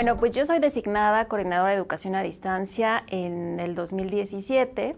Bueno, pues yo soy designada coordinadora de educación a distancia en el 2017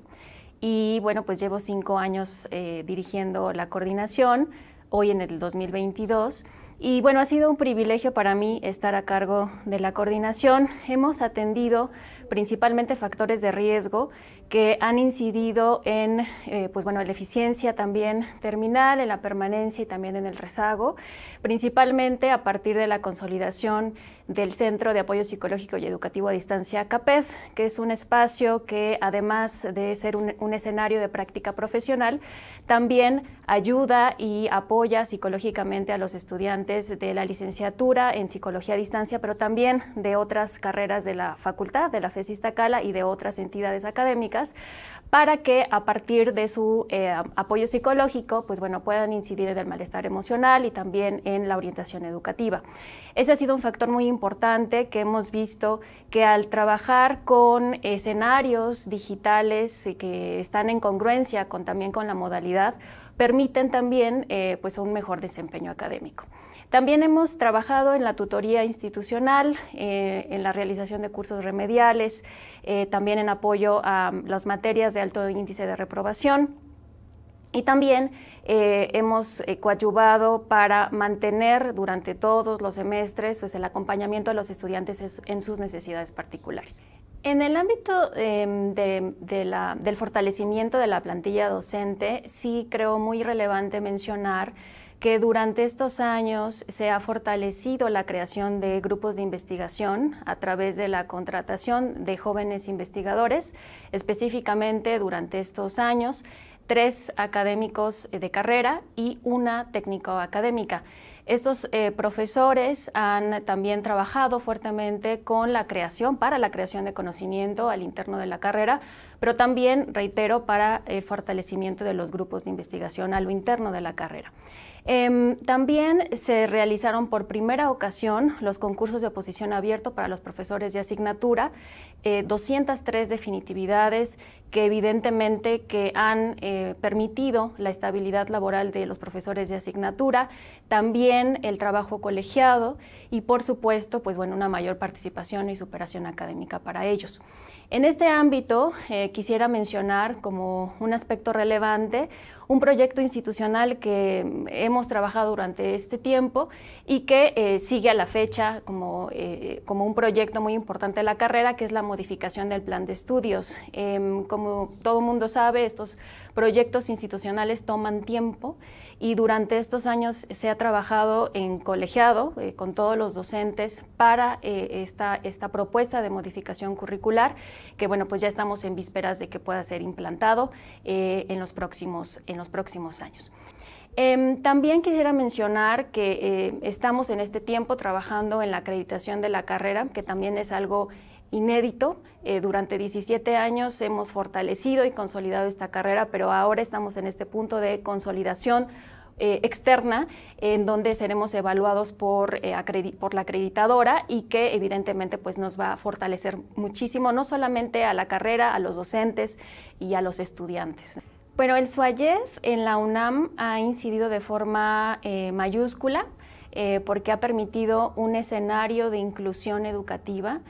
y bueno, pues llevo cinco años eh, dirigiendo la coordinación, hoy en el 2022. Y bueno, ha sido un privilegio para mí estar a cargo de la coordinación. Hemos atendido principalmente factores de riesgo que han incidido en, eh, pues bueno, la eficiencia también terminal, en la permanencia y también en el rezago, principalmente a partir de la consolidación del Centro de Apoyo Psicológico y Educativo a Distancia, CAPED, que es un espacio que además de ser un escenario de práctica profesional, también ayuda y apoya psicológicamente a los estudiantes de la licenciatura en psicología a distancia, pero también de otras carreras de la facultad, de la FESISTA Cala y de otras entidades académicas, para que a partir de su eh, apoyo psicológico, pues bueno, puedan incidir en el malestar emocional y también en la orientación educativa. Ese ha sido un factor muy importante que hemos visto que al trabajar con escenarios digitales eh, que están en congruencia con, también con la modalidad, permiten también eh, pues un mejor desempeño académico. También hemos trabajado en la tutoría institucional, eh, en la realización de cursos remediales, eh, también en apoyo a um, las materias de alto índice de reprobación. Y también hemos coadyuvado para mantener durante todos los semestres pues, el acompañamiento a los estudiantes en sus necesidades particulares. En el ámbito em, del fortalecimiento de la plantilla docente, sí creo muy relevante mencionar que durante estos años se ha fortalecido la creación de grupos de investigación a través de la contratación de jóvenes investigadores. Específicamente durante estos años, tres académicos de carrera y una técnico académica. Estos eh, profesores han también trabajado fuertemente con la creación, para la creación de conocimiento al interno de la carrera, pero también, reitero, para el fortalecimiento de los grupos de investigación a lo interno de la carrera. Em, también se realizaron por primera ocasión los concursos de oposición abierto para los profesores de asignatura, 203 eh, definitividades que evidentemente que han eh, permitido la estabilidad laboral de los profesores de asignatura, también el trabajo colegiado y por supuesto, pues bueno, una mayor participación y superación académica para ellos. En este ámbito eh, quisiera mencionar como un aspecto relevante un proyecto institucional que hemos trabajado durante este tiempo y que eh, sigue a la fecha eh, como, un proyecto muy importante de la carrera, que es la modificación del plan de estudios. Em, como todo mundo sabe, estos proyectos institucionales toman tiempo y durante estos años se ha trabajado en colegiado eh, con todos los docentes para eh, esta, propuesta de modificación curricular, que bueno, pues ya estamos en vísperas de que pueda ser implantado eh, en los próximos años. Em, también quisiera mencionar que eh, estamos en este tiempo trabajando en la acreditación de la carrera, que también es algo inédito. Eh, durante 17 años hemos fortalecido y consolidado esta carrera, pero ahora estamos en este punto de consolidación eh, externa, en donde seremos evaluados por, por la acreditadora y que evidentemente pues, nos va a fortalecer muchísimo, no solamente a la carrera, a los docentes y a los estudiantes. Bueno, el Suayez en la UNAM ha incidido de forma eh, mayúscula eh, porque ha permitido un escenario de inclusión educativa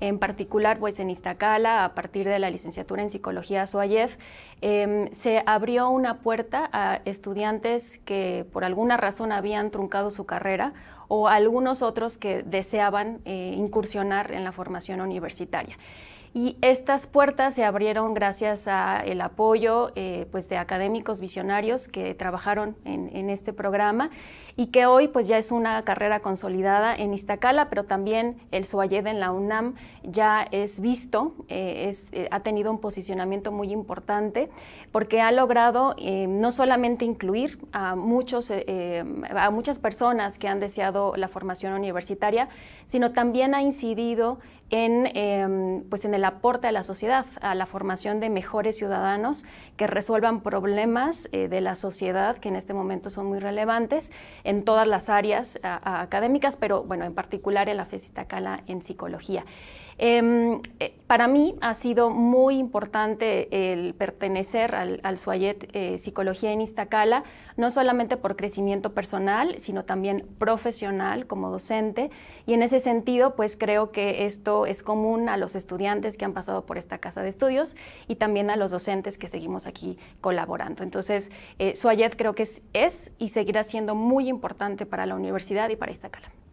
en particular pues en Iztacala, a partir de la licenciatura en psicología Suárez em, se abrió una puerta a estudiantes que por alguna razón habían truncado su carrera o algunos otros que deseaban eh, incursionar en la formación universitaria. Y estas puertas se abrieron gracias al apoyo eh, pues de académicos visionarios que trabajaron en, este programa y que hoy pues ya es una carrera consolidada en Iztacala, pero también el Suayed en la UNAM ya es visto, eh, es, eh, ha tenido un posicionamiento muy importante porque ha logrado em, no solamente incluir a, muchos, a muchas personas que han deseado la formación universitaria, sino también ha incidido en, em, pues en el aporte a la sociedad, a la formación de mejores ciudadanos que resuelvan problemas eh, de la sociedad que en este momento son muy relevantes en todas las áreas académicas, pero bueno, en particular en la FESITACALA en psicología. Em, eh, para mí ha sido muy importante el pertenecer al, al Suayet eh, Psicología en Iztacala, no solamente por crecimiento personal, sino también profesional como docente. Y en ese sentido, pues creo que esto es común a los estudiantes que han pasado por esta casa de estudios y también a los docentes que seguimos aquí colaborando. Entonces, eh, Suayet creo que es, es y seguirá siendo muy importante para la universidad y para esta cala.